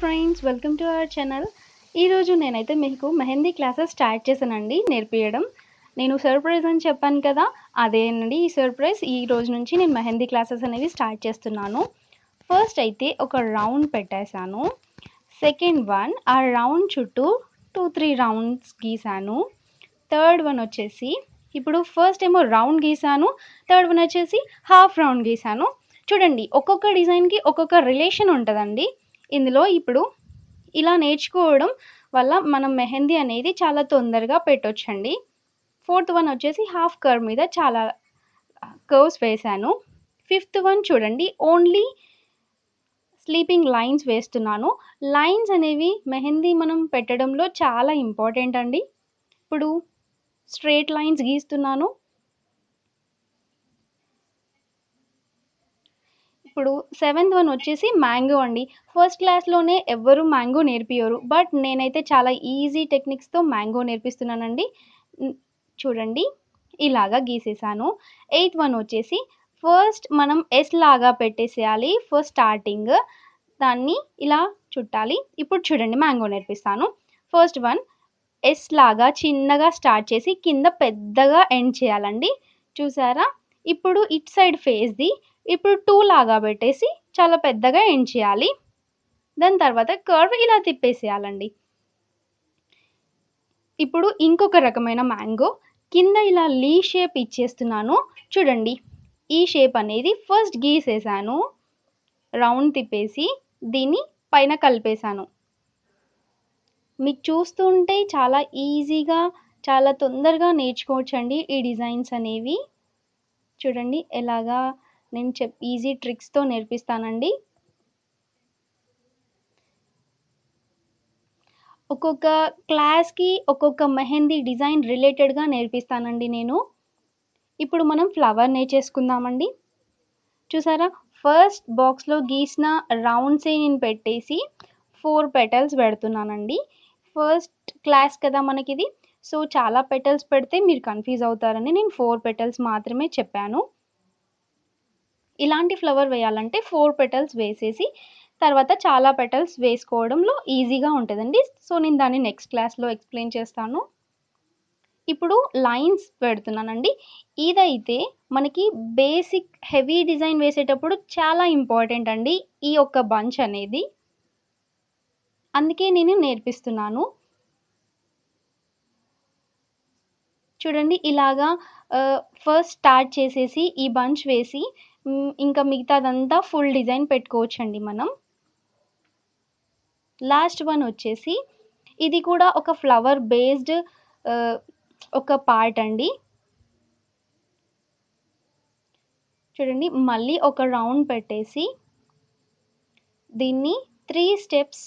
friends welcome to our channel ఈరోజు నేనైతే మీకు మెహందీ క్లాసెస్ స్టార్ట్ చేశానండి నేర్పించడం నేను సర్ప్రైజ్ అని చెప్పాను కదా అదేనండి ఈ సర్ప్రైజ్ ఈ రోజు నుంచి నేను మెహందీ క్లాసెస్ అనేవి స్టార్ట్ చేస్తున్నాను ఫస్ట్ అయితే ఒక రౌండ్ పెట్టేశాను సెకండ్ వన్ ఆ రౌండ్ చుట్టూ టూ త్రీ రౌండ్స్ గీసాను థర్డ్ వన్ వచ్చేసి ఇప్పుడు ఫస్ట్ ఏమో రౌండ్ గీసాను థర్డ్ వన్ వచ్చేసి హాఫ్ రౌండ్ గీసాను చూడండి ఒక్కొక్క డిజైన్కి ఒక్కొక్క రిలేషన్ ఉంటుందండి ఇందులో ఇప్పుడు ఇలా నేర్చుకోవడం వల్ల మనం మెహందీ అనేది చాలా తొందరగా పెట్టొచ్చండి ఫోర్త్ వన్ వచ్చేసి హాఫ్ కర్వ్ మీద చాలా కర్వ్స్ వేశాను ఫిఫ్త్ వన్ చూడండి ఓన్లీ స్లీపింగ్ లైన్స్ వేస్తున్నాను లైన్స్ అనేవి మెహందీ మనం పెట్టడంలో చాలా ఇంపార్టెంట్ అండి ఇప్పుడు స్ట్రేట్ లైన్స్ గీస్తున్నాను ఇప్పుడు సెవెంత్ వన్ వచ్చేసి మ్యాంగో అండి ఫస్ట్ క్లాస్లోనే ఎవ్వరు మ్యాంగో నేర్పియరు బట్ నేనైతే చాలా ఈజీ టెక్నిక్స్తో మ్యాంగో నేర్పిస్తున్నానండి చూడండి ఇలాగా గీసేసాను ఎయిత్ వన్ వచ్చేసి ఫస్ట్ మనం ఎస్ లాగా పెట్టేసేయాలి ఫస్ట్ స్టార్టింగ్ దాన్ని ఇలా చుట్టాలి ఇప్పుడు చూడండి మ్యాంగో నేర్పిస్తాను ఫస్ట్ వన్ ఎస్ లాగా చిన్నగా స్టార్ట్ చేసి కింద పెద్దగా ఎండ్ చేయాలండి చూసారా ఇప్పుడు ఇట్ సైడ్ ఫేస్ది ఇప్పుడు టూ లాగా పెట్టేసి చాలా పెద్దగా ఎండ్ చేయాలి దాని తర్వాత కర్వ్ ఇలా తిప్పేసేయాలండి ఇప్పుడు ఇంకొక రకమైన మ్యాంగో కింద ఇలా లీ షేప్ ఇచ్చేస్తున్నాను చూడండి ఈ షేప్ అనేది ఫస్ట్ గీసేసాను రౌండ్ తిప్పేసి దీన్ని పైన కలిపేశాను మీకు చూస్తుంటే చాలా ఈజీగా చాలా తొందరగా నేర్చుకోవచ్చండి ఈ డిజైన్స్ అనేవి చూడండి ఎలాగా నేను చెప్ ఈజీ ట్రిక్స్తో నేర్పిస్తానండి ఒక్కొక్క క్లాస్కి ఒక్కొక్క మెహందీ డిజైన్ రిలేటెడ్గా నేర్పిస్తానండి నేను ఇప్పుడు మనం ఫ్లవర్ నేర్చేసుకుందామండి చూసారా ఫస్ట్ బాక్స్లో గీసిన రౌండ్సే నేను పెట్టేసి ఫోర్ పెటల్స్ పెడుతున్నానండి ఫస్ట్ క్లాస్ కదా మనకిది సో చాలా పెటల్స్ పెడితే మీరు కన్ఫ్యూజ్ అవుతారని నేను ఫోర్ పెటల్స్ మాత్రమే చెప్పాను ఇలాంటి ఫ్లవర్ వేయాలంటే ఫోర్ పెటల్స్ వేసేసి తర్వాత చాలా పెటల్స్ వేసుకోవడంలో ఈజీగా ఉంటుందండి సో నేను దాన్ని నెక్స్ట్ క్లాస్లో ఎక్స్ప్లెయిన్ చేస్తాను ఇప్పుడు లైన్స్ పెడుతున్నానండి ఇదైతే మనకి బేసిక్ హెవీ డిజైన్ వేసేటప్పుడు చాలా ఇంపార్టెంట్ అండి ఈ యొక్క బంచ్ అనేది అందుకే నేను నేర్పిస్తున్నాను చూడండి ఇలాగా ఫస్ట్ స్టార్ట్ చేసేసి ఈ బంచ్ వేసి ఇంకా మిగతాదంతా ఫుల్ డిజైన్ పెట్టుకోవచ్చండి మనం లాస్ట్ వన్ వచ్చేసి ఇది కూడా ఒక ఫ్లవర్ బేస్డ్ ఒక పార్ట్ అండి చూడండి మళ్ళీ ఒక రౌండ్ పెట్టేసి దీన్ని త్రీ స్టెప్స్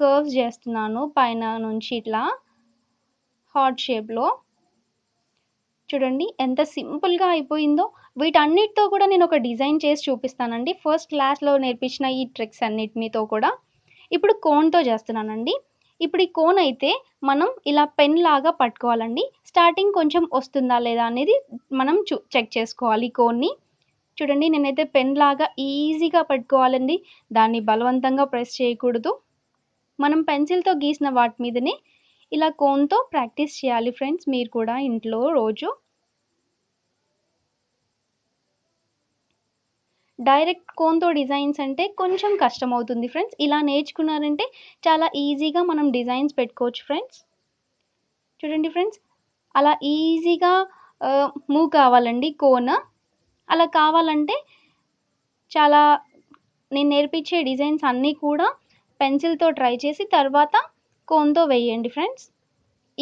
కర్వ్స్ చేస్తున్నాను పైన నుంచి ఇట్లా హార్ట్ షేప్లో చూడండి ఎంత సింపుల్గా అయిపోయిందో వీటన్నిటితో కూడా నేను ఒక డిజైన్ చేసి చూపిస్తానండి ఫస్ట్ క్లాస్లో నేర్పించిన ఈ ట్రిక్స్ అన్నిటినీతో కూడా ఇప్పుడు కోన్తో చేస్తున్నానండి ఇప్పుడు ఈ కోన్ అయితే మనం ఇలా పెన్ లాగా పట్టుకోవాలండి స్టార్టింగ్ కొంచెం వస్తుందా లేదా అనేది మనం చెక్ చేసుకోవాలి కోన్ని చూడండి నేనైతే పెన్ లాగా ఈజీగా పట్టుకోవాలండి దాన్ని బలవంతంగా ప్రెస్ చేయకూడదు మనం పెన్సిల్తో గీసిన వాటి మీదనే ఇలా కోన్తో ప్రాక్టీస్ చేయాలి ఫ్రెండ్స్ మీరు కూడా ఇంట్లో రోజు డైరెక్ట్ కోన్తో డిజైన్స్ అంటే కొంచెం కష్టం అవుతుంది ఫ్రెండ్స్ ఇలా నేర్చుకున్నారంటే చాలా ఈజీగా మనం డిజైన్స్ పెట్టుకోవచ్చు ఫ్రెండ్స్ చూడండి ఫ్రెండ్స్ అలా ఈజీగా మూవ్ కావాలండి కోన అలా కావాలంటే చాలా నేను నేర్పించే డిజైన్స్ అన్నీ కూడా పెన్సిల్తో ట్రై చేసి తర్వాత కోన్తో వేయండి ఫ్రెండ్స్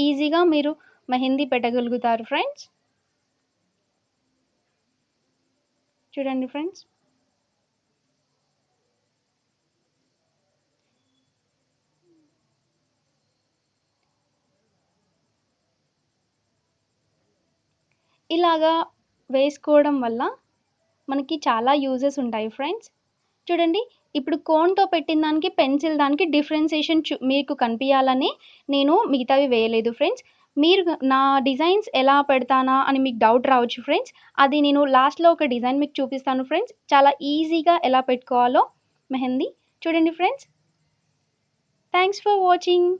ఈజీగా మీరు మెహందీ పెట్టగలుగుతారు ఫ్రెండ్స్ చూడండి ఫ్రెండ్స్ ఇలాగా వేసుకోవడం వల్ల మనకి చాలా యూజెస్ ఉంటాయి ఫ్రెండ్స్ చూడండి ఇప్పుడు కోన్తో పెట్టిన దానికి పెన్సిల్ దానికి డిఫరెన్సియేషన్ మీకు కనిపించాలని నేను మిగతావి వేయలేదు ఫ్రెండ్స్ మీరు నా డిజైన్స్ ఎలా పెడతానా అని మీకు డౌట్ రావచ్చు ఫ్రెండ్స్ అది నేను లాస్ట్లో ఒక డిజైన్ మీకు చూపిస్తాను ఫ్రెండ్స్ చాలా ఈజీగా ఎలా పెట్టుకోవాలో మెహందీ చూడండి ఫ్రెండ్స్ థ్యాంక్స్ ఫర్ వాచింగ్